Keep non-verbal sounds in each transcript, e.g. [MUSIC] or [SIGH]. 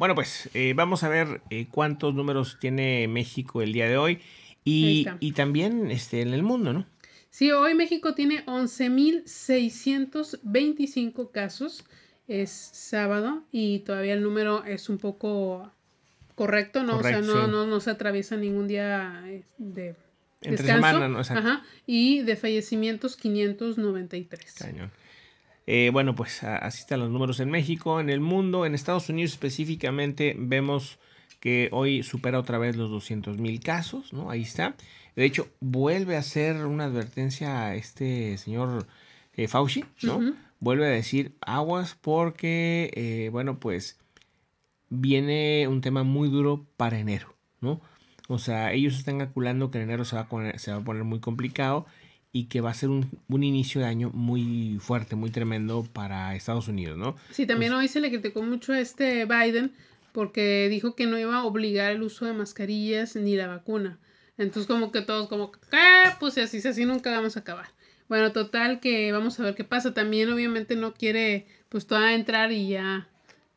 Bueno, pues eh, vamos a ver eh, cuántos números tiene México el día de hoy y, también este, en el mundo, ¿no? Sí, hoy México tiene 11.625 casos. Es sábado y todavía el número es un poco correcto, ¿no? o sea, no, no, no, se atraviesa ningún día eh, de descanso. Semana, ¿no? Ajá. Y de fallecimientos, 593. Cañón. Eh, bueno, pues así están los números en México, en el mundo, en Estados Unidos específicamente vemos que hoy supera otra vez los 200 mil casos, ¿no? Ahí está. De hecho, vuelve a hacer una advertencia a este señor eh, Fauci, ¿no? Vuelve a decir aguas porque, eh, bueno, pues viene un tema muy duro para enero, ¿no? O sea, ellos están calculando que en enero se va a poner muy complicado y que va a ser un, inicio de año muy fuerte, muy tremendo para Estados Unidos, ¿no? Sí, también pues hoy se le criticó mucho a este Biden porque dijo que no iba a obligar el uso de mascarillas ni la vacuna. Entonces como que todos como, ah, pues así, así nunca vamos a acabar. Bueno, total que vamos a ver qué pasa. También obviamente no quiere pues toda entrar y ya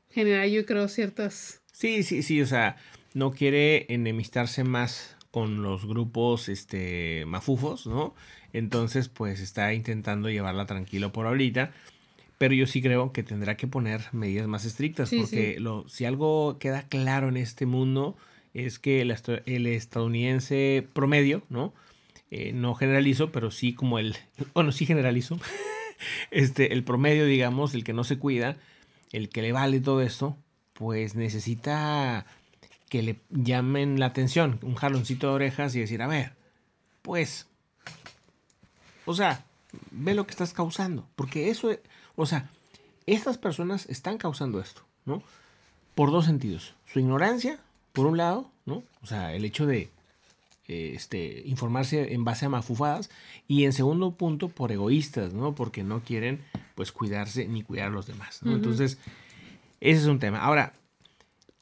generar yo creo ciertas... Sí, sí, sí, o sea, no quiere enemistarse más con los grupos este, mafufos, ¿no? Entonces, pues está intentando llevarla tranquilo por ahorita. Pero yo sí creo que tendrá que poner medidas más estrictas, porque Lo, si algo queda claro en este mundo es que el, estadounidense promedio, ¿no? Eh, no generalizo, pero sí como el, [LAUGHS] bueno, sí generalizo, [LAUGHS] este, el promedio, digamos, el que no se cuida, el que le vale todo esto, pues necesita que le llamen la atención, un jaloncito de orejas y decir, a ver, pues o sea, ve lo que estás causando. Porque eso, e, o sea, estas personas están causando esto, ¿no? Por dos sentidos. Su ignorancia, por un lado, ¿no? O sea, el hecho de eh, este, informarse en base a mafufadas. Y en segundo punto, por egoístas, ¿no? Porque no quieren, pues, cuidarse ni cuidar a los demás, ¿no? Entonces, ese es un tema. Ahora,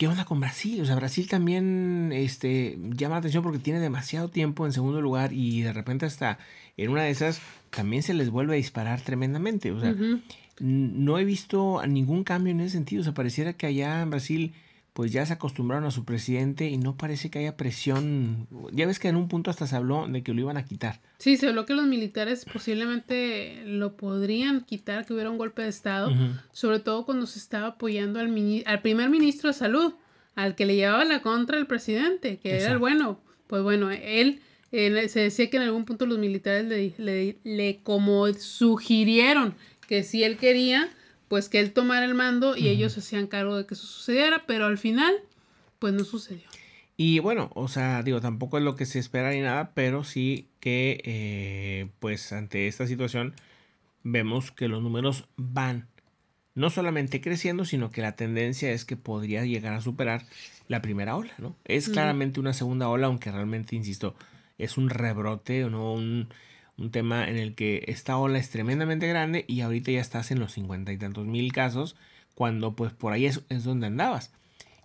¿Qué onda con Brasil? O sea, Brasil también este, llama la atención porque tiene demasiado tiempo en segundo lugar y de repente hasta en una de esas también se les vuelve a disparar tremendamente. O sea, no he visto ningún cambio en ese sentido. O sea, pareciera que allá en Brasil pues ya se acostumbraron a su presidente y no parece que haya presión. Ya ves que en un punto hasta se habló de que lo iban a quitar. Sí, se habló que los militares posiblemente lo podrían quitar, que hubiera un golpe de Estado, sobre todo cuando se estaba apoyando al, al primer ministro de salud, al que le llevaba la contra el presidente, que era el bueno. Pues bueno, él se decía que en algún punto los militares le, le, le como sugirieron que si él quería pues que él tomara el mando y ellos se hacían cargo de que eso sucediera, pero al final, pues no sucedió. Y bueno, o sea, digo, tampoco es lo que se espera ni nada, pero sí que, eh, pues ante esta situación, vemos que los números van no solamente creciendo, sino que la tendencia es que podría llegar a superar la primera ola, ¿no? Es claramente una segunda ola, aunque realmente, insisto, es un rebrote, o ¿no? Un, un tema en el que esta ola es tremendamente grande y ahorita ya estás en los cincuenta y tantos mil casos, cuando pues por ahí es, es donde andabas.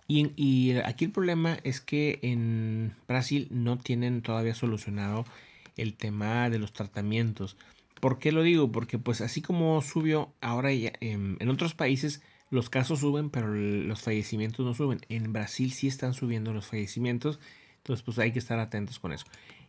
Y, y, aquí el problema es que en Brasil no tienen todavía solucionado el tema de los tratamientos. ¿Por qué lo digo? Porque pues así como subió ahora em, en, otros países los casos suben, pero los fallecimientos no suben. En Brasil sí están subiendo los fallecimientos. Entonces pues hay que estar atentos con eso.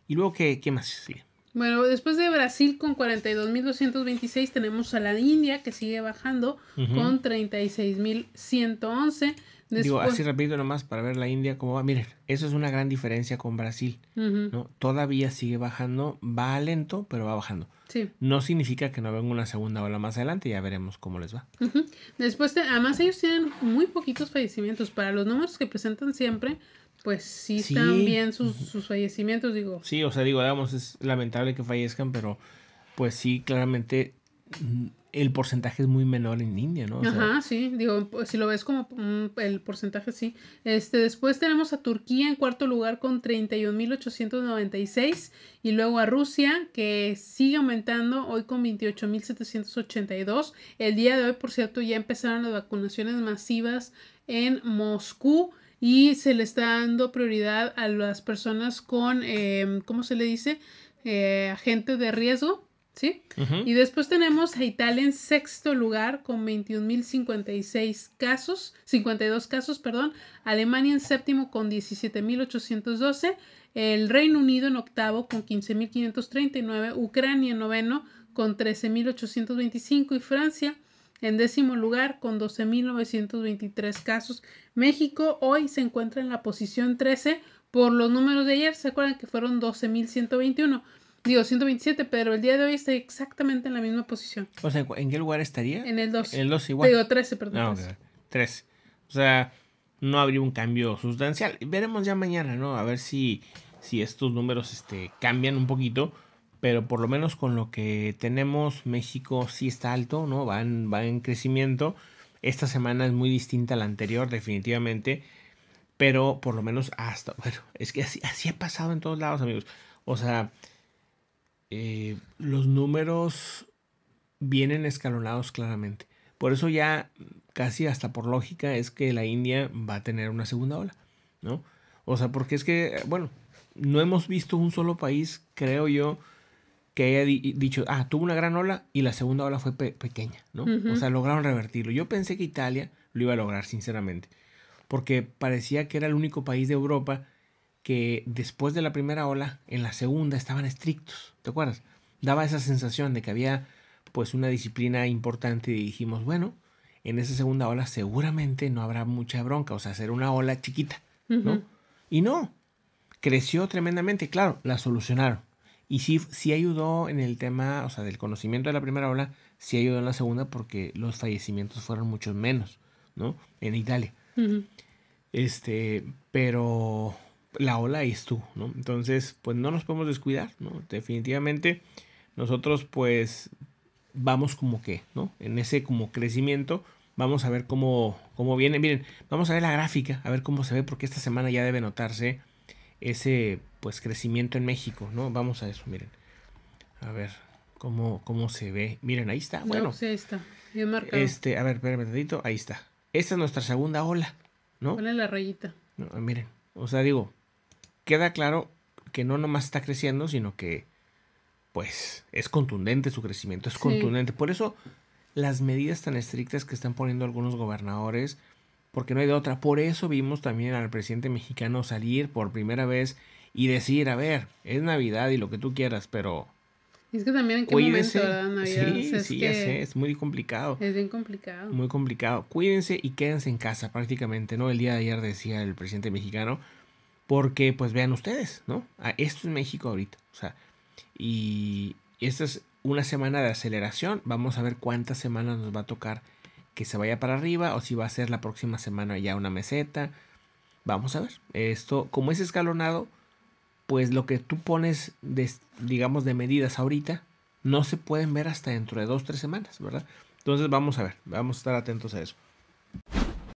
Y luego, ¿qué, qué más sigue? Bueno, después de Brasil con 42.226 tenemos a la India que sigue bajando con 36.111. Digo, así repito nomás para ver la India cómo va. Miren, eso es una gran diferencia con Brasil. ¿no? Todavía sigue bajando, va lento, pero va bajando. Sí. No significa que no venga una segunda ola más adelante, ya veremos cómo les va. Después, además ellos tienen muy poquitos fallecimientos. Para los números que presentan siempre, pues sí, están bien sus, fallecimientos, digo. Sí, o sea, digo, digamos, es lamentable que fallezcan, pero pues sí, claramente mm, el porcentaje es muy menor en India, ¿no? Ajá, sí, digo, pues, si lo ves como mm, el porcentaje, sí. Este, después tenemos a Turquía en cuarto lugar con 31.896 y luego a Rusia que sigue aumentando hoy con 28.782. El día de hoy, por cierto, ya empezaron las vacunaciones masivas en Moscú y se le está dando prioridad a las personas con, em, ¿cómo se le dice? Eh, agente de riesgo, ¿sí? Y después tenemos a Italia en sexto lugar con 21.056 casos, 52 casos, perdón. Alemania en séptimo con 17.812. El Reino Unido en octavo con 15.539. Ucrania en noveno con 13.825 y Francia en décimo lugar, con 12.923 casos, México hoy se encuentra en la posición 13 por los números de ayer. ¿Se acuerdan que fueron 12.121? Digo, 127, pero el día de hoy está exactamente en la misma posición. O sea, ¿en qué lugar estaría? En el 2. El 2 igual. Digo, 13, perdón. No, ah, O sea, no habría un cambio sustancial. Veremos ya mañana, ¿no? A ver si, si estos números este, cambian un poquito pero por lo menos con lo que tenemos, México sí está alto, ¿no? Va en, en crecimiento. Esta semana es muy distinta a la anterior, definitivamente, pero por lo menos hasta, [LAUGHS] bueno, es que así, así ha pasado en todos lados, amigos. O sea, eh, los números vienen escalonados claramente. Por eso ya casi hasta por lógica es que la India va a tener una segunda ola, ¿no? O sea, porque es que, bueno, no hemos visto un solo país, creo yo, que haya dicho, ah, tuvo una gran ola y la segunda ola fue pequeña, ¿no? O sea, lograron revertirlo. Yo pensé que Italia lo iba a lograr, sinceramente, porque parecía que era el único país de Europa que después de la primera ola, en la segunda estaban estrictos, ¿te acuerdas? Daba esa sensación de que había pues una disciplina importante y dijimos, bueno, en esa segunda ola seguramente no habrá mucha bronca, o sea, será una ola chiquita, ¿no? Y no, creció tremendamente, claro, la solucionaron, y sí, sí ayudó en el tema, o sea, del conocimiento de la primera ola, sí ayudó en la segunda porque los fallecimientos fueron muchos menos, ¿no? En Italia. Este, pero la ola es tú, ¿no? Entonces, pues no nos podemos descuidar, ¿no? Definitivamente nosotros pues vamos como que, ¿no? En ese como crecimiento, vamos a ver cómo, cómo viene. Miren, vamos a ver la gráfica, a ver cómo se ve, porque esta semana ya debe notarse ese pues crecimiento en México, ¿no? Vamos a eso, miren. A ver, cómo, cómo se ve. Miren, ahí está. Bueno, sí, está. marcado. Este, a ver, un ratito. ahí está. Esta es nuestra segunda ola, ¿no? la rayita. miren, o sea, digo, queda claro que no nomás está creciendo, sino que pues es contundente su crecimiento, es contundente. Por eso las medidas tan estrictas que están poniendo algunos gobernadores, porque no hay de otra. Por eso vimos también al presidente mexicano salir por primera vez y decir, a ver, es Navidad y lo que tú quieras, pero... Es que también en qué cuídense. momento, Navidad. Sí, sí, es es muy complicado. Es bien complicado. Muy complicado. Cuídense y quédense en casa prácticamente, ¿no? El día de ayer decía el presidente mexicano, porque pues vean ustedes, ¿no? esto es México ahorita, o sea, y esta es una semana de aceleración, vamos a ver cuántas semanas nos va a tocar que se vaya para arriba o si va a ser la próxima semana ya una meseta, vamos a ver, esto como es escalonado, pues lo que tú pones, de, digamos, de medidas ahorita, no se pueden ver hasta dentro de dos, tres semanas, ¿verdad? Entonces vamos a ver, vamos a estar atentos a eso.